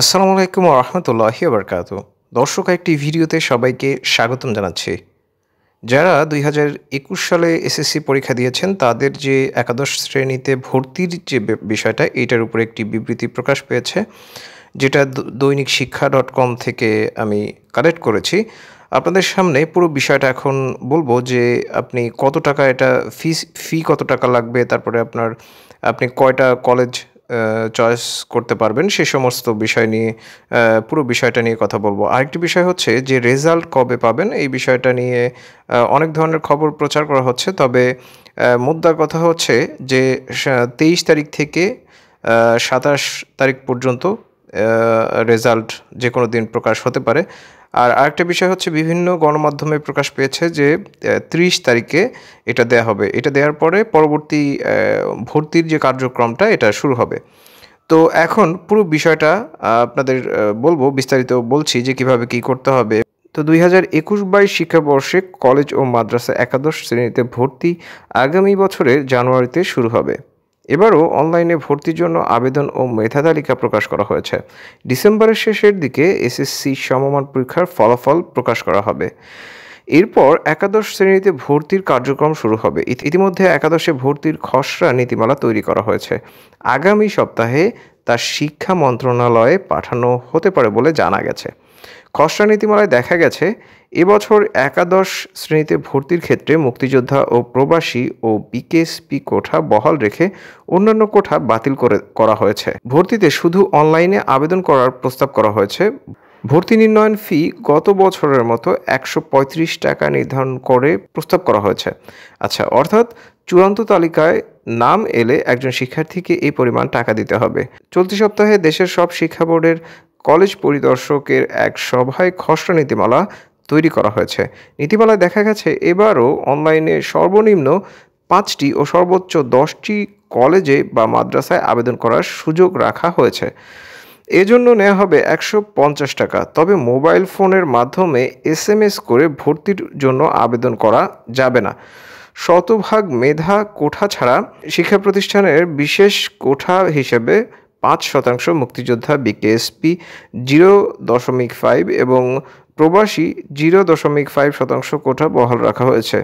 আসসালামু আলাইকুম রহমতুল্লাহ বরকাত দর্শক একটি ভিডিওতে সবাইকে স্বাগতম জানাচ্ছি যারা দুই সালে এসএসসি পরীক্ষা দিয়েছেন তাদের যে একাদশ শ্রেণীতে ভর্তির যে বিষয়টা এটার উপরে একটি বিবৃতি প্রকাশ পেয়েছে যেটা দৈনিক শিক্ষা ডট কম থেকে আমি কালেক্ট করেছি আপনাদের সামনে পুরো বিষয়টা এখন বলবো যে আপনি কত টাকা এটা ফিস ফি কত টাকা লাগবে তারপরে আপনার আপনি কয়টা কলেজ চয়েস করতে পারবেন সে সমস্ত বিষয় নিয়ে পুরো বিষয়টা নিয়ে কথা বলবো আরেকটি বিষয় হচ্ছে যে রেজাল্ট কবে পাবেন এই বিষয়টা নিয়ে অনেক ধরনের খবর প্রচার করা হচ্ছে তবে মুদ্রার কথা হচ্ছে যে তেইশ তারিখ থেকে সাতাশ তারিখ পর্যন্ত রেজাল্ট যে কোনো দিন প্রকাশ হতে পারে আর আরেকটা বিষয় হচ্ছে বিভিন্ন গণমাধ্যমে প্রকাশ পেয়েছে যে ত্রিশ তারিখে এটা দেয়া হবে এটা দেওয়ার পরে পরবর্তী ভর্তির যে কার্যক্রমটা এটা শুরু হবে তো এখন পুরো বিষয়টা আপনাদের বলবো বিস্তারিত বলছি যে কিভাবে কি করতে হবে তো দুই হাজার একুশ বাইশ শিক্ষাবর্ষে কলেজ ও মাদ্রাসা একাদশ শ্রেণীতে ভর্তি আগামী বছরের জানুয়ারিতে শুরু হবে এবারও অনলাইনে ভর্তির জন্য আবেদন ও মেধা তালিকা প্রকাশ করা হয়েছে ডিসেম্বরের শেষের দিকে এসএসসি সমমান পরীক্ষার ফলাফল প্রকাশ করা হবে এরপর একাদশ শ্রেণীতে ভর্তির কার্যক্রম শুরু হবে ইতিমধ্যে একাদশে ভর্তির খসড়া নীতিমালা তৈরি করা হয়েছে আগামী সপ্তাহে তা শিক্ষা মন্ত্রণালয়ে পাঠানো হতে পারে বলে জানা গেছে খসড়া নীতিমালায় দেখা গেছে এবছর একাদশ শ্রেণীতে ভর্তির ক্ষেত্রে মুক্তিযোদ্ধা ও প্রবাসী ও বিকেএসপি কোঠা বহাল রেখে অন্যান্য কোঠা বাতিল করে করা হয়েছে ভর্তিতে শুধু অনলাইনে আবেদন করার প্রস্তাব করা হয়েছে ভর্তি নির্ণয়ন ফি গত বছরের মতো একশো টাকা নির্ধারণ করে প্রস্তাব করা হয়েছে আচ্ছা অর্থাৎ চূড়ান্ত তালিকায় নাম এলে একজন শিক্ষার্থীকে এই পরিমাণ টাকা দিতে হবে চলতি সপ্তাহে দেশের সব শিক্ষা বোর্ডের কলেজ পরিদর্শকের এক সভায় খসড়া নীতিমালা তৈরি করা হয়েছে নীতিমালায় দেখা গেছে এবারও অনলাইনে সর্বনিম্ন পাঁচটি ও সর্বোচ্চ দশটি কলেজে বা মাদ্রাসায় আবেদন করার সুযোগ রাখা হয়েছে এজন্য নেওয়া হবে একশো পঞ্চাশ টাকা তবে মোবাইল ফোনের মাধ্যমে এস করে ভর্তির জন্য আবেদন করা যাবে না শতভাগ মেধা কোঠা ছাড়া শিক্ষা প্রতিষ্ঠানের বিশেষ কোঠা হিসেবে পাঁচ শতাংশ মুক্তিযোদ্ধা বিকেএসপি জিরো দশমিক ফাইভ এবং প্রবাসী জিরো দশমিক ফাইভ শতাংশ কোঠা বহাল রাখা হয়েছে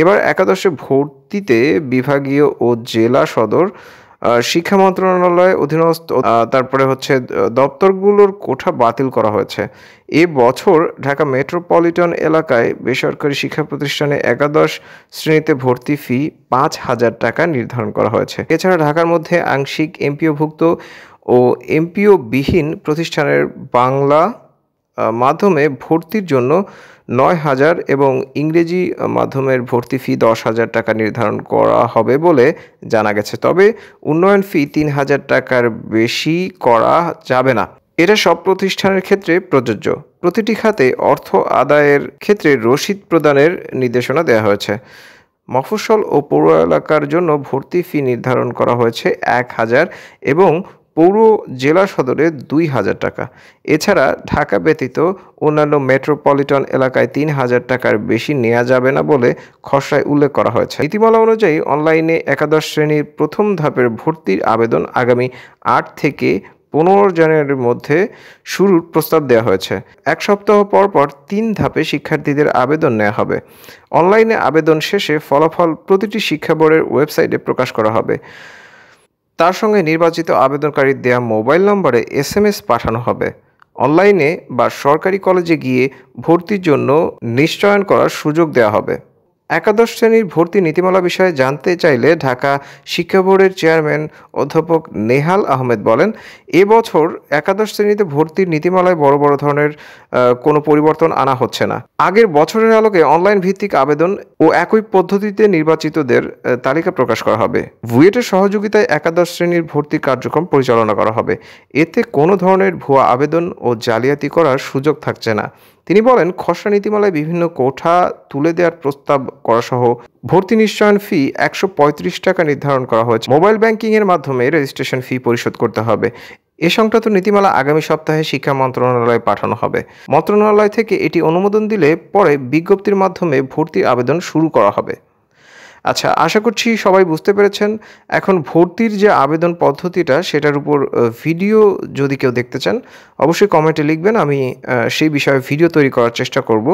এবার একাদশে ভর্তিতে বিভাগীয় ও জেলা সদর শিক্ষা মন্ত্রণালয় অধীনস্থ তারপরে হচ্ছে দপ্তরগুলোর কোঠা বাতিল করা হয়েছে এ বছর ঢাকা মেট্রোপলিটন এলাকায় বেসরকারি শিক্ষা প্রতিষ্ঠানে একাদশ শ্রেণীতে ভর্তি ফি পাঁচ হাজার টাকা নির্ধারণ করা হয়েছে এছাড়া ঢাকার মধ্যে আংশিক এমপিওভুক্ত ও এমপিওবিহীন প্রতিষ্ঠানের বাংলা মাধ্যমে ভর্তির জন্য নয় হাজার এবং ইংরেজি মাধ্যমের ভর্তি ফি দশ হাজার টাকা নির্ধারণ করা হবে বলে জানা গেছে তবে উন্নয়ন ফি তিন হাজার টাকার বেশি করা যাবে না এটা সব প্রতিষ্ঠানের ক্ষেত্রে প্রযোজ্য প্রতিটি খাতে অর্থ আদায়ের ক্ষেত্রে রসিদ প্রদানের নির্দেশনা দেওয়া হয়েছে মফস্বল ও পৌর এলাকার জন্য ভর্তি ফি নির্ধারণ করা হয়েছে এক হাজার এবং পৌর জেলা সদরে দুই হাজার টাকা এছাড়া ঢাকা ব্যতীত অন্যান্য মেট্রোপলিটন এলাকায় তিন হাজার টাকার বেশি নেওয়া যাবে না বলে খসড়ায় উল্লেখ করা হয়েছে নীতিমালা অনুযায়ী অনলাইনে একাদশ শ্রেণীর প্রথম ধাপের ভর্তির আবেদন আগামী আট থেকে পনেরো জানুয়ারির মধ্যে শুরুর প্রস্তাব দেওয়া হয়েছে এক সপ্তাহ পর পর তিন ধাপে শিক্ষার্থীদের আবেদন নেওয়া হবে অনলাইনে আবেদন শেষে ফলাফল প্রতিটি শিক্ষা বোর্ডের ওয়েবসাইটে প্রকাশ করা হবে তার সঙ্গে নির্বাচিত আবেদনকারীর দেয়া মোবাইল নম্বরে এসএমএস পাঠানো হবে অনলাইনে বা সরকারি কলেজে গিয়ে ভর্তির জন্য নিশ্চয়ন করার সুযোগ দেওয়া হবে একাদশ শ্রেণীর ভর্তি নীতিমালা বিষয়ে জানতে চাইলে ঢাকা শিক্ষা বোর্ডের চেয়ারম্যান অধ্যাপক নেহাল আহমেদ বলেন এবছর একাদশ শ্রেণীতে ভর্তির নীতিমালায় বড় বড় ধরনের কোনো পরিবর্তন আনা হচ্ছে না আগের বছরের আলোকে অনলাইন ভিত্তিক আবেদন ও একই পদ্ধতিতে নির্বাচিতদের তালিকা প্রকাশ করা হবে ভুয়েটের সহযোগিতায় একাদশ শ্রেণীর ভর্তি কার্যক্রম পরিচালনা করা হবে এতে কোনো ধরনের ভুয়া আবেদন ও জালিয়াতি করার সুযোগ থাকছে না তিনি বলেন খসড়া নীতিমালায় বিভিন্ন কোঠা তুলে দেওয়ার প্রস্তাব করাসহ ভর্তি নিশ্চয়ন ফি একশো টাকা নির্ধারণ করা হয়েছে মোবাইল ব্যাংকিংয়ের মাধ্যমে রেজিস্ট্রেশন ফি পরিশোধ করতে হবে এ সংক্রান্ত নীতিমালা আগামী সপ্তাহে শিক্ষা মন্ত্রণালয়ে পাঠানো হবে মন্ত্রণালয় থেকে এটি অনুমোদন দিলে পরে বিজ্ঞপ্তির মাধ্যমে ভর্তির আবেদন শুরু করা হবে আচ্ছা আশা করছি সবাই বুঝতে পেরেছেন এখন ভর্তির যে আবেদন পদ্ধতিটা সেটার উপর ভিডিও যদি কেউ দেখতে চান অবশ্যই কমেন্টে লিখবেন আমি সেই বিষয়ে ভিডিও তৈরি করার চেষ্টা করব